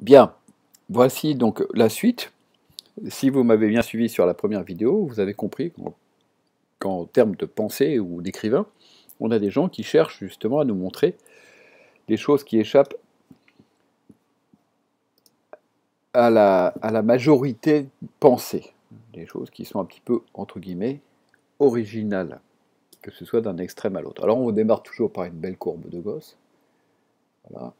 Bien, voici donc la suite. Si vous m'avez bien suivi sur la première vidéo, vous avez compris qu'en termes de pensée ou d'écrivain, on a des gens qui cherchent justement à nous montrer des choses qui échappent à la, majorité pensée, des choses qui sont un petit peu, entre guillemets, originales, que ce soit d'un extrême à l'autre. Alors on démarre toujours par une belle courbe de Gauss. Voilà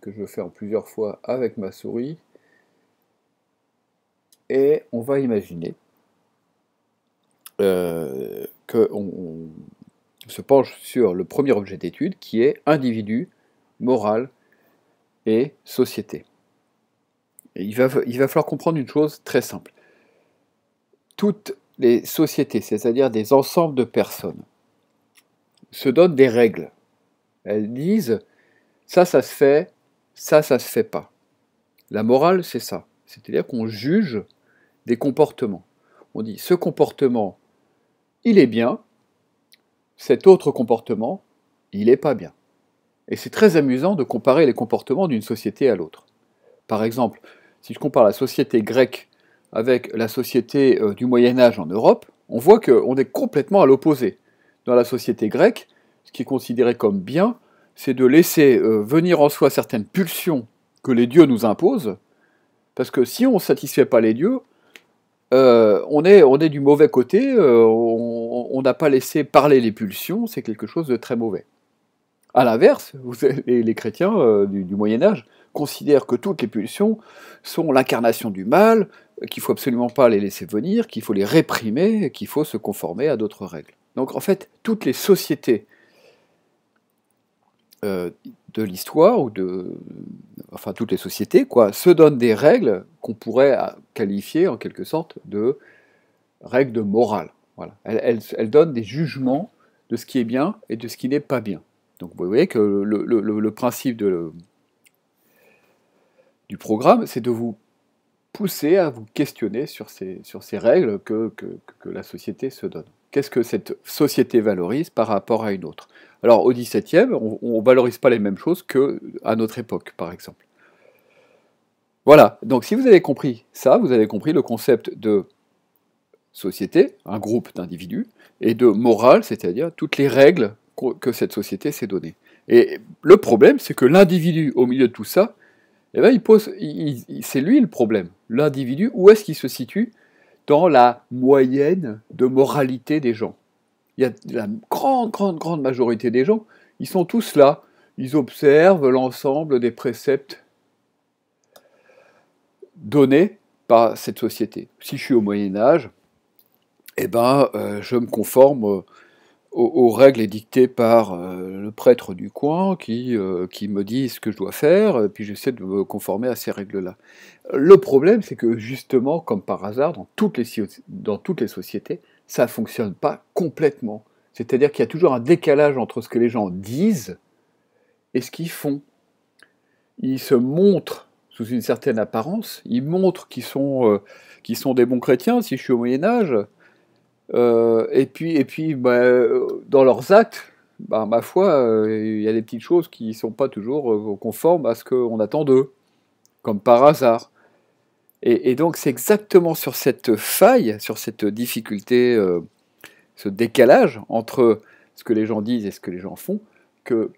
que je fais en plusieurs fois avec ma souris. Et on va imaginer euh, qu'on se penche sur le premier objet d'étude qui est individu, morale et société. il, il va falloir comprendre une chose très simple. Toutes les sociétés, c'est-à-dire des ensembles de personnes, se donnent des règles. Elles disent ça, ça se fait, ça, ça se fait pas. La morale, c'est ça. C'est-à-dire qu'on juge des comportements. On dit ce comportement, il est bien, cet autre comportement, il n'est pas bien. Et c'est très amusant de comparer les comportements d'une société à l'autre. Par exemple, si je compare la société grecque avec la société euh, du Moyen Âge en Europe, on voit qu'on est complètement à l'opposé. Dans la société grecque, ce qui est considéré comme bien c'est de laisser euh, venir en soi certaines pulsions que les dieux nous imposent, parce que si on ne satisfait pas les dieux, euh, on, est, on est du mauvais côté, euh, on n'a pas laissé parler les pulsions, c'est quelque chose de très mauvais. A l'inverse, les, les, chrétiens du, du Moyen Âge considèrent que toutes les pulsions sont l'incarnation du mal, qu'il faut absolument pas les laisser venir, qu'il faut les réprimer, qu'il faut se conformer à d'autres règles. Donc en fait, toutes les sociétés euh, de l'histoire ou de enfin toutes les sociétés quoi se donnent des règles qu'on pourrait qualifier en quelque sorte de règles de morale. Voilà, elles, donnent des jugements de ce qui est bien et de ce qui n'est pas bien. Donc vous voyez que le, principe de, du programme, c'est de vous pousser à vous questionner sur ces, sur ces règles que la société se donne. Qu'est-ce que cette société valorise par rapport à une autre alors au XVIIe, on ne valorise pas les mêmes choses qu'à notre époque, par exemple. Voilà, donc si vous avez compris ça, vous avez compris le concept de société, un groupe d'individus, et de morale, c'est-à-dire toutes les règles que cette société s'est données. Et le problème, c'est que l'individu au milieu de tout ça, eh ben, il pose, c'est lui le problème. L'individu, où est-ce qu'il se situe dans la moyenne de moralité des gens il y a la grande, grande, grande majorité des gens, ils sont tous là, ils observent l'ensemble des préceptes donnés par cette société. Si je suis au Moyen Âge, eh ben, euh, je me conforme euh, aux, règles édictées par euh, le prêtre du coin qui, qui me dit ce que je dois faire, et puis j'essaie de me conformer à ces règles-là. Le problème, c'est que justement, comme par hasard, dans toutes les, dans toutes les sociétés, ça ne fonctionne pas complètement. C'est-à-dire qu'il y a toujours un décalage entre ce que les gens disent et ce qu'ils font. Ils se montrent sous une certaine apparence, ils montrent qu'ils sont, euh, sont des bons chrétiens, si je suis au Moyen Âge, euh, et puis, et puis bah, euh, dans leurs actes, bah, ma foi, il y a des petites choses qui ne sont pas toujours conformes à ce qu'on attend d'eux, comme par hasard. Et, donc c'est exactement sur cette faille, sur cette difficulté, euh, ce décalage entre ce que les gens disent et ce que les gens font, que,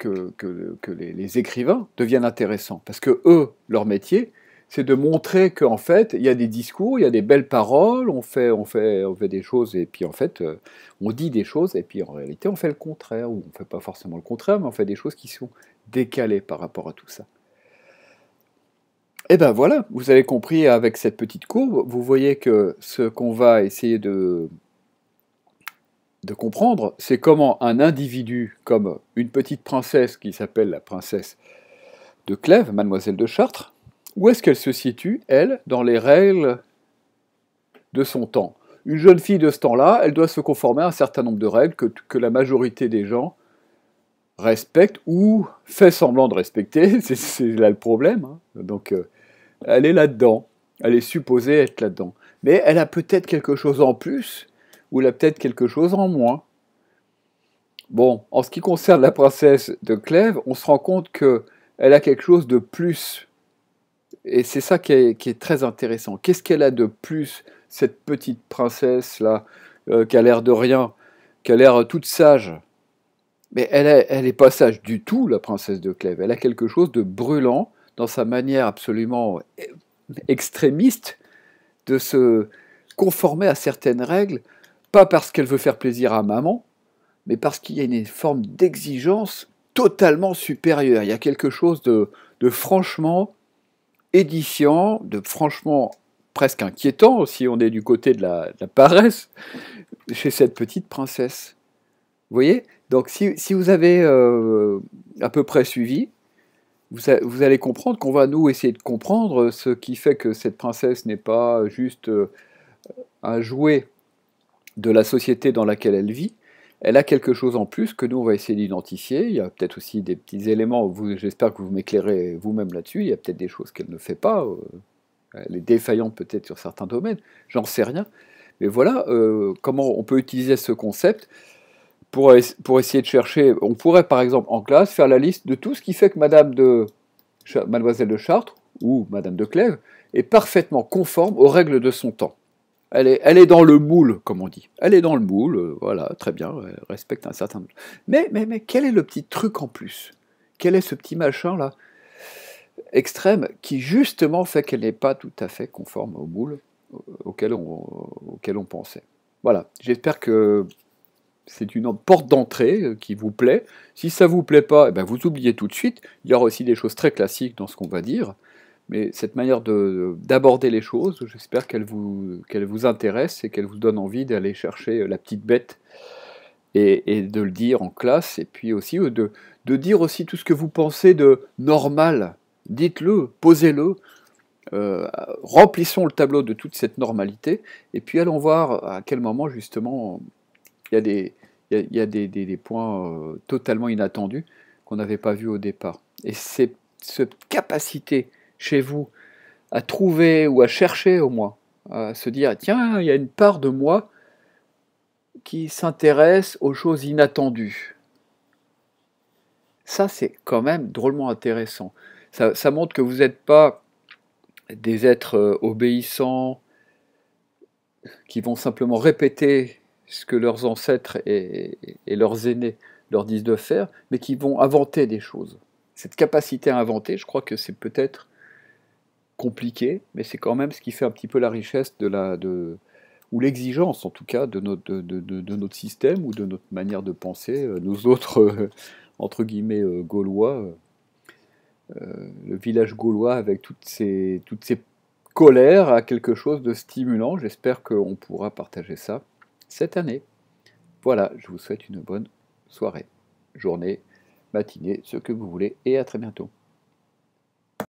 les, écrivains deviennent intéressants. Parce que eux, leur métier, c'est de montrer qu'en fait, il y a des discours, il y a des belles paroles, on fait, on fait des choses, et puis en fait, euh, on dit des choses, et puis en réalité, on fait le contraire, ou on ne fait pas forcément le contraire, mais on fait des choses qui sont décalées par rapport à tout ça. Et eh ben voilà, vous avez compris avec cette petite courbe, vous voyez que ce qu'on va essayer de, de comprendre, c'est comment un individu comme une petite princesse qui s'appelle la princesse de Clèves, mademoiselle de Chartres, où est-ce qu'elle se situe, elle, dans les règles de son temps Une jeune fille de ce temps-là, elle doit se conformer à un certain nombre de règles que, la majorité des gens respectent ou fait semblant de respecter, c'est là le problème. Hein. Donc, euh, elle est là-dedans, elle est supposée être là-dedans. Mais elle a peut-être quelque chose en plus, ou elle a peut-être quelque chose en moins. Bon, en ce qui concerne la princesse de Clèves, on se rend compte qu'elle a quelque chose de plus. Et c'est ça qui est, très intéressant. Qu'est-ce qu'elle a de plus, cette petite princesse-là, euh, qui a l'air de rien, qui a l'air toute sage Mais elle n'est pas sage du tout, la princesse de Clèves. Elle a quelque chose de brûlant, dans sa manière absolument eh, extrémiste de se conformer à certaines règles, pas parce qu'elle veut faire plaisir à maman, mais parce qu'il y a une forme d'exigence totalement supérieure. Il y a quelque chose de, franchement édifiant, de franchement presque inquiétant, si on est du côté de la, paresse, chez cette petite princesse. Vous voyez Donc si, vous avez euh, à peu près suivi, vous, allez comprendre qu'on va nous essayer de comprendre ce qui fait que cette princesse n'est pas juste euh, un jouet de la société dans laquelle elle vit, elle a quelque chose en plus que nous, on va essayer d'identifier. Il y a peut-être aussi des petits éléments, j'espère que vous m'éclairez vous-même là-dessus, il y a peut-être des choses qu'elle ne fait pas, euh, elle est défaillante peut-être sur certains domaines, j'en sais rien. Mais voilà euh, comment on peut utiliser ce concept pour, essayer de chercher, on pourrait par exemple en classe faire la liste de tout ce qui fait que Madame de, Mademoiselle de Chartres ou Madame de Clèves est parfaitement conforme aux règles de son temps. Elle est, elle est dans le moule, comme on dit. Elle est dans le moule, euh, voilà, très bien, elle respecte un certain Mais, mais, mais quel est le petit truc en plus Quel est ce petit machin là extrême qui justement fait qu'elle n'est pas tout à fait conforme au moule euh, auquel on, auquel on pensait. Voilà, j'espère que c'est une porte d'entrée euh, qui vous plaît. Si ça ne vous plaît pas, eh ben, vous oubliez tout de suite. Il y aura aussi des choses très classiques dans ce qu'on va dire. Mais cette manière euh, d'aborder les choses, j'espère qu'elle vous, vous, intéresse et qu'elle vous donne envie d'aller chercher euh, la petite bête et, de le dire en classe. Et puis aussi de, dire aussi tout ce que vous pensez de normal. Dites-le, posez-le. remplissons le tableau de toute cette normalité et puis allons voir à quel moment justement il y a des, il y a, des, des, points euh, totalement inattendus qu'on n'avait pas vus au départ. Et c'est cette capacité chez vous à trouver ou à chercher au moins, à se dire, tiens, il y a une part de moi qui s'intéresse aux choses inattendues. Ça, c'est quand même drôlement intéressant. Ça, ça montre que vous n'êtes pas des êtres euh, obéissants qui vont simplement répéter ce que leurs ancêtres et, leurs aînés leur disent de faire, mais qui vont inventer des choses. Cette capacité à inventer, je crois que c'est peut-être compliqué, mais c'est quand même ce qui fait un petit peu la richesse de la, de, ou l'exigence en tout cas de notre, de, de, de, notre système ou de notre manière de penser, euh, nous autres, euh, entre guillemets, euh, gaulois, le village gaulois avec toutes ces, toutes ces colères à quelque chose de stimulant. J'espère qu'on pourra partager ça cette année. Voilà, je vous souhaite une bonne soirée, journée, matinée, ce que vous voulez, et à très bientôt.